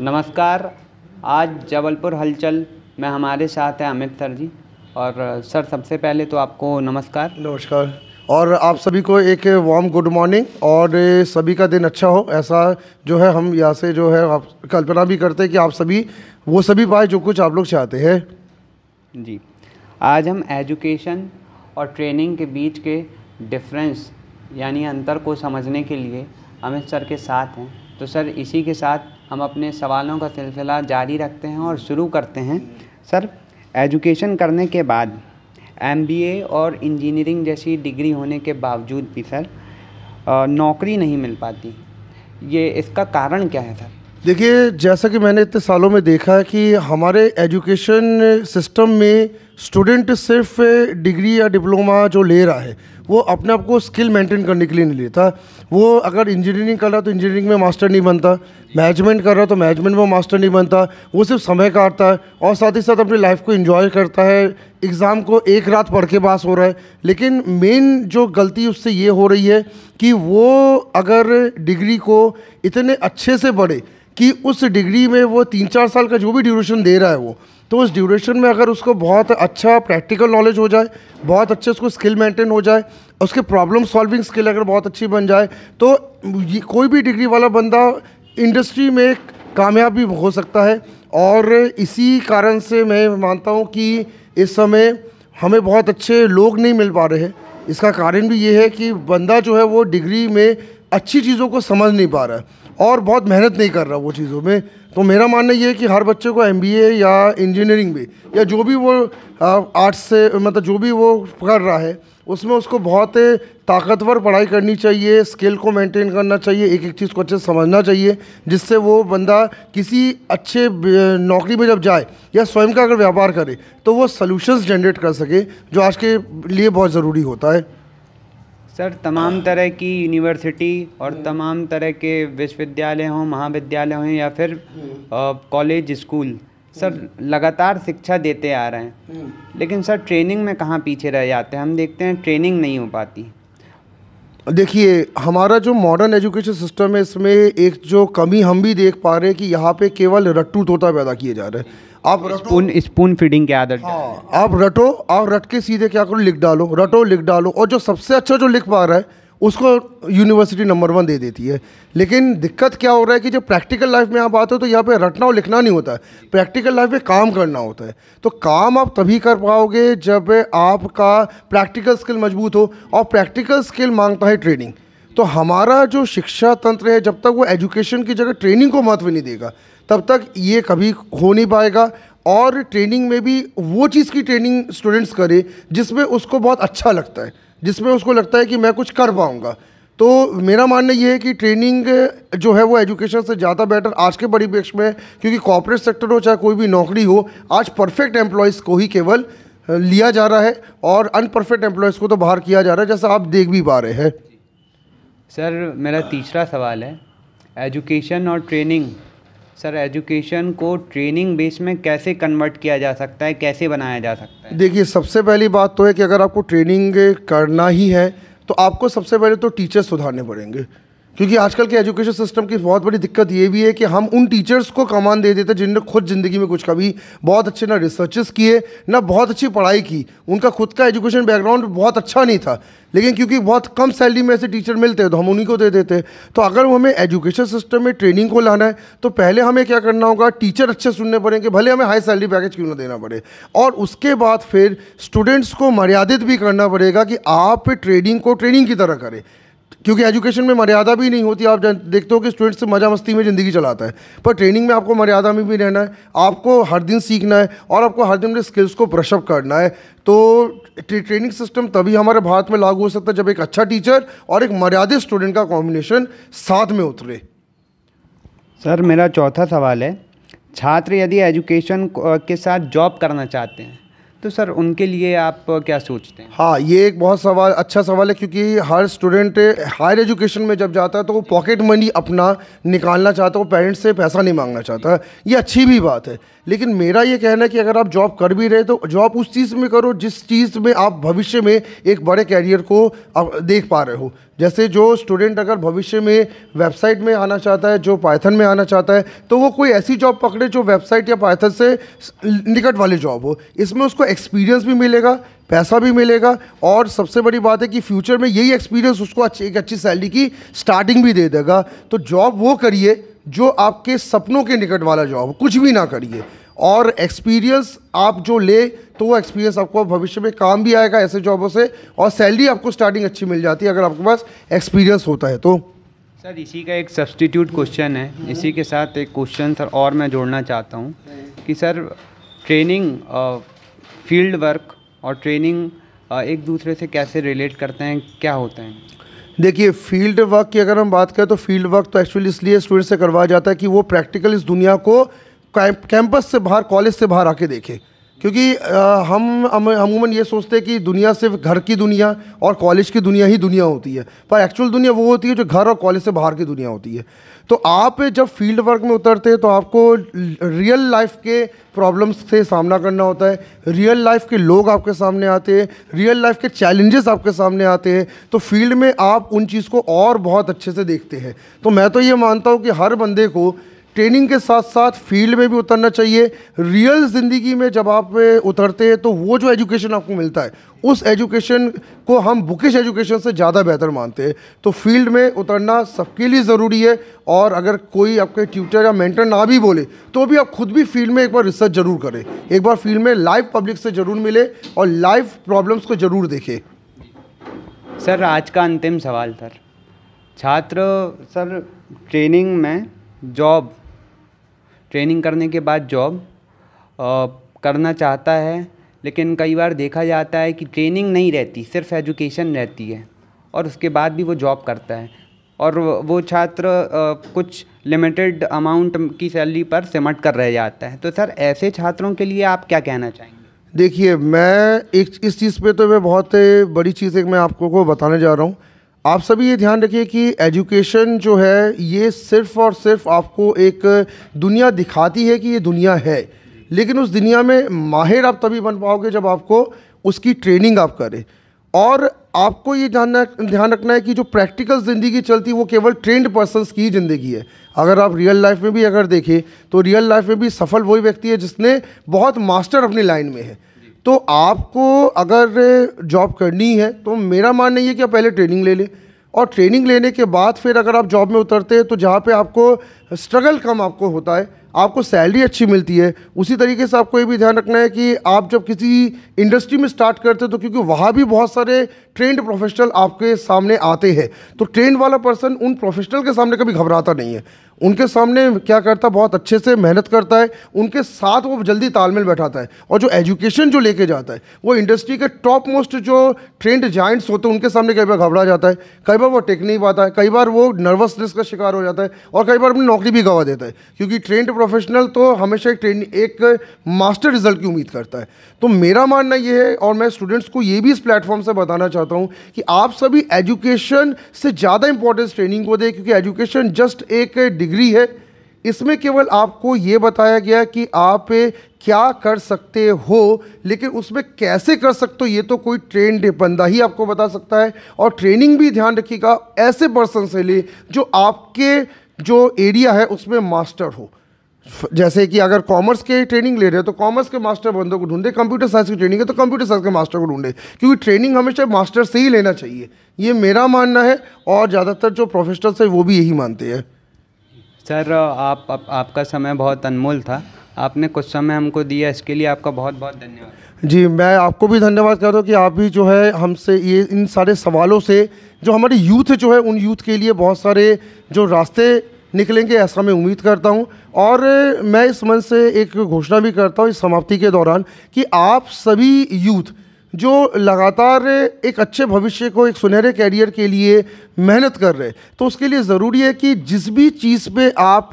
नमस्कार आज जबलपुर हलचल में हमारे साथ हैं अमित सर जी और सर सबसे पहले तो आपको नमस्कार नमस्कार और आप सभी को एक वार्म गुड मॉर्निंग और सभी का दिन अच्छा हो ऐसा जो है हम यहाँ से जो है आप कल्पना भी करते हैं कि आप सभी वो सभी पाए जो कुछ आप लोग चाहते हैं जी आज हम एजुकेशन और ट्रेनिंग के बीच के डिफरेंस यानी अंतर को समझने के लिए अमित सर के साथ हैं तो सर इसी के साथ हम अपने सवालों का सिलसिला जारी रखते हैं और शुरू करते हैं सर एजुकेशन करने के बाद एमबीए और इंजीनियरिंग जैसी डिग्री होने के बावजूद भी सर नौकरी नहीं मिल पाती ये इसका कारण क्या है सर देखिए जैसा कि मैंने इतने सालों में देखा है कि हमारे एजुकेशन सिस्टम में स्टूडेंट सिर्फ डिग्री या डिप्लोमा जो ले रहा है वो अपने आप को स्किल मेंटेन करने के लिए नहीं लेता वो अगर इंजीनियरिंग कर रहा तो इंजीनियरिंग में मास्टर नहीं बनता मैनेजमेंट कर रहा तो मैनेजमेंट में मास्टर नहीं बनता वो सिर्फ समय काटता है और साथ ही साथ अपनी लाइफ को इन्जॉय करता है एग्ज़ाम को एक रात पढ़ के पास हो रहा है लेकिन मेन जो गलती उससे ये हो रही है कि वो अगर डिग्री को इतने अच्छे से पढ़े कि उस डिग्री में वो तीन चार साल का जो भी ड्यूरेशन दे रहा है वो तो उस ड्यूरेशन में अगर उसको बहुत अच्छा प्रैक्टिकल नॉलेज हो जाए बहुत अच्छे उसको स्किल मेंटेन हो जाए उसके प्रॉब्लम सॉल्विंग स्किल अगर बहुत अच्छी बन जाए तो कोई भी डिग्री वाला बंदा इंडस्ट्री में कामयाब भी हो सकता है और इसी कारण से मैं मानता हूँ कि इस समय हमें बहुत अच्छे लोग नहीं मिल पा रहे हैं इसका कारण भी ये है कि बंदा जो है वो डिग्री में अच्छी चीज़ों को समझ नहीं पा रहा है और बहुत मेहनत नहीं कर रहा वो चीज़ों में तो मेरा मानना ये है कि हर बच्चे को एम या इंजीनियरिंग में या जो भी वो आर्ट्स से मतलब जो भी वो कर रहा है उसमें उसको बहुत ताकतवर पढ़ाई करनी चाहिए स्किल को मेंटेन करना चाहिए एक एक चीज़ को अच्छे से समझना चाहिए जिससे वो बंदा किसी अच्छे नौकरी में जब जाए या स्वयं का अगर व्यापार करे तो वो सॉल्यूशंस जनरेट कर सके जो आज के लिए बहुत ज़रूरी होता है सर तमाम तरह की यूनिवर्सिटी और हम्म। तमाम तरह के विश्वविद्यालय हों महाविद्यालय हों या फिर कॉलेज हम्म। स्कूल सर हम्म। लगातार शिक्षा देते आ रहे हैं लेकिन सर ट्रेनिंग में कहाँ पीछे रह जाते हैं हम देखते हैं ट्रेनिंग नहीं हो पाती देखिए हमारा जो मॉडर्न एजुकेशन सिस्टम है इसमें एक जो कमी हम भी देख पा रहे हैं कि यहाँ पे केवल रट्टू तोता पैदा किए जा रहे हैं आप स्पून स्पून फीडिंग की आदत हाँ आप रटो आप रट के सीधे क्या करो लिख डालो रटो लिख डालो और जो सबसे अच्छा जो लिख पा रहा है उसको यूनिवर्सिटी नंबर वन दे देती है लेकिन दिक्कत क्या हो रहा है कि जब प्रैक्टिकल लाइफ में आप आते हो तो यहाँ पे रटना और लिखना नहीं होता है प्रैक्टिकल लाइफ में काम करना होता है तो काम आप तभी कर पाओगे जब आपका प्रैक्टिकल स्किल मजबूत हो और प्रैक्टिकल स्किल मांगता है ट्रेनिंग तो हमारा जो शिक्षा तंत्र है जब तक वो एजुकेशन की जगह ट्रेनिंग को महत्व नहीं देगा तब तक ये कभी हो नहीं पाएगा और ट्रेनिंग में भी वो चीज़ की ट्रेनिंग स्टूडेंट्स करें जिसमें उसको बहुत अच्छा लगता है जिसमें उसको लगता है कि मैं कुछ कर पाऊँगा तो मेरा मानना ये है कि ट्रेनिंग जो है वो एजुकेशन से ज़्यादा बेटर आज के परिप्रेक्ष्य में क्योंकि कॉपोरेट सेक्टर हो चाहे कोई भी नौकरी हो आज परफेक्ट एम्प्लॉयज़ को ही केवल लिया जा रहा है और अनपरफेक्ट एम्प्लॉयज़ को तो बाहर किया जा रहा है जैसा आप देख भी पा रहे हैं सर मेरा तीसरा सवाल है एजुकेशन और ट्रेनिंग सर एजुकेशन को ट्रेनिंग बेस में कैसे कन्वर्ट किया जा सकता है कैसे बनाया जा सकता है देखिए सबसे पहली बात तो है कि अगर आपको ट्रेनिंग करना ही है तो आपको सबसे पहले तो टीचर्स सुधारने पड़ेंगे क्योंकि आजकल के एजुकेशन सिस्टम की बहुत बड़ी दिक्कत ये भी है कि हम उन टीचर्स को कमान दे देते जिनने खुद ज़िंदगी में कुछ कभी बहुत अच्छे ना रिसर्चेस किए ना बहुत अच्छी पढ़ाई की उनका खुद का एजुकेशन बैकग्राउंड बहुत अच्छा नहीं था लेकिन क्योंकि बहुत कम सैलरी में ऐसे टीचर मिलते हैं तो हम उन्हीं को दे देते हैं तो अगर हमें एजुकेशन सिस्टम में ट्रेनिंग को लाना है तो पहले हमें क्या करना होगा टीचर अच्छे सुनने पड़ेंगे भले हमें हाई सैलरी पैकेज क्यों ना देना पड़े और उसके बाद फिर स्टूडेंट्स को मर्यादित भी करना पड़ेगा कि आप ट्रेनिंग को ट्रेनिंग की तरह करें क्योंकि एजुकेशन में मर्यादा भी नहीं होती आप देखते हो कि स्टूडेंट्स मज़ा मस्ती में ज़िंदगी चलाता है पर ट्रेनिंग में आपको मर्यादा में भी रहना है आपको हर दिन सीखना है और आपको हर दिन अपने स्किल्स को ब्रशअप करना है तो ट्रेनिंग सिस्टम तभी हमारे भारत में लागू हो सकता है जब एक अच्छा टीचर और एक मर्यादित स्टूडेंट का कॉम्बिनेशन साथ में उतरे सर मेरा चौथा सवाल है छात्र यदि एजुकेशन के साथ जॉब करना चाहते हैं तो सर उनके लिए आप क्या सोचते हैं हाँ ये एक बहुत सवाल अच्छा सवाल है क्योंकि हर स्टूडेंट हायर एजुकेशन में जब जाता है तो वो पॉकेट मनी अपना निकालना चाहता है वो पेरेंट्स से पैसा नहीं मांगना चाहता ये अच्छी भी बात है लेकिन मेरा ये कहना है कि अगर आप जॉब कर भी रहे तो जॉब उस चीज़ में करो जिस चीज़ में आप भविष्य में एक बड़े कैरियर को देख पा रहे हो जैसे जो स्टूडेंट अगर भविष्य में वेबसाइट में आना चाहता है जो पाइथन में आना चाहता है तो वो कोई ऐसी जॉब पकड़े जो वेबसाइट या पाइथन से निकट वाली जॉब हो इसमें उसको एक्सपीरियंस भी मिलेगा पैसा भी मिलेगा और सबसे बड़ी बात है कि फ्यूचर में यही एक्सपीरियंस उसको अच्छी एक अच्छी सैलरी की स्टार्टिंग भी दे देगा तो जॉब वो करिए जो आपके सपनों के निकट वाला जॉब कुछ भी ना करिए और एक्सपीरियंस आप जो ले तो वो एक्सपीरियंस आपको भविष्य में काम भी आएगा ऐसे जॉबों से और सैलरी आपको स्टार्टिंग अच्छी मिल जाती है अगर आपके पास एक्सपीरियंस होता है तो सर इसी का एक सब्सटीट्यूट क्वेश्चन है हम्म। इसी के साथ एक क्वेश्चन सर और मैं जोड़ना चाहता हूँ कि सर ट्रेनिंग फील्ड वर्क और ट्रेनिंग एक दूसरे से कैसे रिलेट करते हैं क्या होते हैं देखिए फील्ड वर्क की अगर हम बात करें तो फील्ड वर्क तो एक्चुअली इसलिए स्टूडेंट से करवाया जाता है कि वो प्रैक्टिकल इस दुनिया को कैंपस से बाहर कॉलेज से बाहर आके देखें क्योंकि हम अमूमन ये सोचते हैं कि दुनिया सिर्फ घर की दुनिया और कॉलेज की दुनिया ही दुनिया होती है पर एक्चुअल दुनिया वो होती है जो घर और कॉलेज से बाहर की दुनिया होती है तो आप जब फील्ड वर्क में उतरते हैं तो आपको रियल लाइफ के प्रॉब्लम्स से सामना करना होता है रियल लाइफ के लोग आपके सामने आते हैं रियल लाइफ के चैलेंजेस आपके सामने आते हैं तो फील्ड में आप उन चीज़ को और बहुत अच्छे से देखते हैं तो मैं तो ये मानता हूँ कि हर बंदे को ट्रेनिंग के साथ साथ फील्ड में भी उतरना चाहिए रियल ज़िंदगी में जब आप उतरते हैं तो वो जो एजुकेशन आपको मिलता है उस एजुकेशन को हम बुकिश एजुकेशन से ज़्यादा बेहतर मानते हैं तो फील्ड में उतरना सबके लिए ज़रूरी है और अगर कोई आपके ट्यूटर या मेंटर ना भी बोले तो भी आप खुद भी फील्ड में एक बार रिसर्च ज़रूर करें एक बार फील्ड में लाइव पब्लिक से ज़रूर मिले और लाइव प्रॉब्लम्स को ज़रूर देखें सर आज का अंतिम सवाल सर छात्र सर ट्रेनिंग में जॉब ट्रेनिंग करने के बाद जॉब करना चाहता है लेकिन कई बार देखा जाता है कि ट्रेनिंग नहीं रहती सिर्फ एजुकेशन रहती है और उसके बाद भी वो जॉब करता है और वो छात्र कुछ लिमिटेड अमाउंट की सैलरी पर सिमट कर रह जाता है तो सर ऐसे छात्रों के लिए आप क्या कहना चाहेंगे देखिए मैं एक इस चीज़ पे तो मैं बहुत बड़ी चीज़ एक मैं आपको को बताने जा रहा हूँ आप सभी ये ध्यान रखिए कि एजुकेशन जो है ये सिर्फ़ और सिर्फ आपको एक दुनिया दिखाती है कि ये दुनिया है लेकिन उस दुनिया में माहिर आप तभी बन पाओगे जब आपको उसकी ट्रेनिंग आप करें और आपको ये जानना ध्यान रखना है कि जो प्रैक्टिकल ज़िंदगी चलती है वो केवल ट्रेंड पर्सनस की ज़िंदगी है अगर आप रियल लाइफ में भी अगर देखें तो रियल लाइफ में भी सफल वही व्यक्ति है जिसने बहुत मास्टर अपनी लाइन में है तो आपको अगर जॉब करनी है तो मेरा मानना ये कि आप पहले ट्रेनिंग ले लें और ट्रेनिंग लेने के बाद फिर अगर आप जॉब में उतरते हैं तो जहाँ पे आपको स्ट्रगल कम आपको होता है आपको सैलरी अच्छी मिलती है उसी तरीके से आपको ये भी ध्यान रखना है कि आप जब किसी इंडस्ट्री में स्टार्ट करते हो तो क्योंकि वहाँ भी बहुत सारे ट्रेंड प्रोफेशनल आपके सामने आते हैं तो ट्रेंड वाला पर्सन उन प्रोफेशनल के सामने कभी घबराता नहीं है उनके सामने क्या करता है बहुत अच्छे से मेहनत करता है उनके साथ वो जल्दी तालमेल बैठाता है और जो एजुकेशन जो लेके जाता है वो इंडस्ट्री के टॉप मोस्ट जो ट्रेंड जाइंट्स होते हैं उनके सामने कई बार घबरा जाता है कई बार वो टेक नहीं पाता है कई बार वो नर्वसनेस का शिकार हो जाता है और कई बार अपनी नौकरी भी गंवा देता है क्योंकि ट्रेंड प्रोफेशनल तो हमेशा एक ट्रेंड एक मास्टर रिजल्ट की उम्मीद करता है तो मेरा मानना ये है और मैं स्टूडेंट्स को ये भी इस प्लेटफॉर्म से बताना चाहता हूँ कि आप सभी एजुकेशन से ज़्यादा इंपॉर्टेंस ट्रेनिंग को दें क्योंकि एजुकेशन जस्ट एक डिग्री डिग्री है इसमें केवल आपको ये बताया गया कि आप क्या कर सकते हो लेकिन उसमें कैसे कर सकते हो ये तो कोई ट्रेंड बंदा ही आपको बता सकता है और ट्रेनिंग भी ध्यान रखिएगा ऐसे पर्सन से ले जो आपके जो एरिया है उसमें मास्टर हो जैसे कि अगर कॉमर्स के ट्रेनिंग ले रहे हो तो कॉमर्स के मास्टर बंदों को ढूंढे कंप्यूटर साइंस की ट्रेनिंग है तो कंप्यूटर साइंस के मास्टर को ढूंढे क्योंकि ट्रेनिंग हमेशा मास्टर से ही लेना चाहिए ये मेरा मानना है और ज़्यादातर जो प्रोफेशनल्स है वो भी यही मानते हैं सर आप, आप आपका समय बहुत अनमोल था आपने कुछ समय हमको दिया इसके लिए आपका बहुत बहुत धन्यवाद जी मैं आपको भी धन्यवाद करता हूँ कि आप भी जो है हमसे ये इन सारे सवालों से जो हमारे यूथ जो है उन यूथ के लिए बहुत सारे जो रास्ते निकलेंगे ऐसा मैं उम्मीद करता हूँ और मैं इस मन से एक घोषणा भी करता हूँ इस समाप्ति के दौरान कि आप सभी यूथ जो लगातार एक अच्छे भविष्य को एक सुनहरे कैरियर के लिए मेहनत कर रहे तो उसके लिए ज़रूरी है कि जिस भी चीज़ पे आप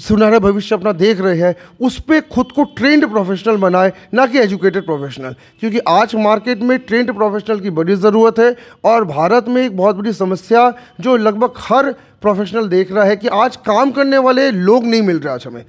सुनहरा भविष्य अपना देख रहे हैं उस पर खुद को ट्रेंड प्रोफेशनल बनाए ना कि एजुकेटेड प्रोफेशनल क्योंकि आज मार्केट में ट्रेंड प्रोफेशनल की बड़ी ज़रूरत है और भारत में एक बहुत बड़ी समस्या जो लगभग हर प्रोफेशनल देख रहा है कि आज काम करने वाले लोग नहीं मिल रहे आज हमें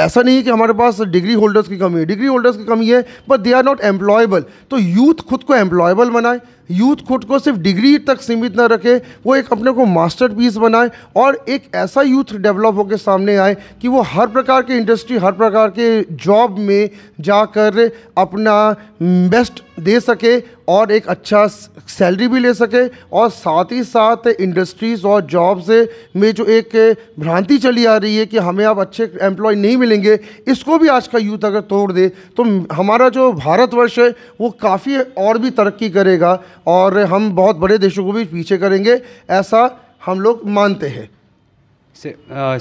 ऐसा नहीं है कि हमारे पास डिग्री होल्डर्स की कमी है डिग्री होल्डर्स की कमी है but they are not employable तो यूथ खुद को एम्प्लॉयबल बनाए यूथ खुद को सिर्फ डिग्री तक सीमित ना रखे वो एक अपने को मास्टर पीस बनाए और एक ऐसा यूथ डेवलप होकर सामने आए कि वो हर प्रकार के इंडस्ट्री हर प्रकार के जॉब में जाकर अपना बेस्ट दे सके और एक अच्छा सैलरी भी ले सके और साथ ही साथ इंडस्ट्रीज़ और जॉब्स में जो एक भ्रांति चली आ रही है कि हमें अब अच्छे एम्प्लॉय नहीं मिलेंगे इसको भी आज का यूथ अगर तोड़ दे तो हमारा जो भारतवर्ष है वो काफ़ी और भी तरक्की करेगा और हम बहुत बड़े देशों को भी पीछे करेंगे ऐसा हम लोग मानते हैं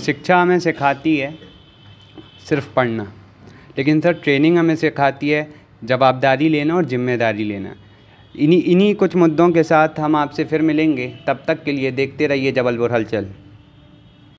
शिक्षा हमें सिखाती है सिर्फ पढ़ना लेकिन सर ट्रेनिंग हमें सिखाती है जवाबदारी लेना और जिम्मेदारी लेना इन्हीं इन्हीं कुछ मुद्दों के साथ हम आपसे फिर मिलेंगे तब तक के लिए देखते रहिए जबलपुर हलचल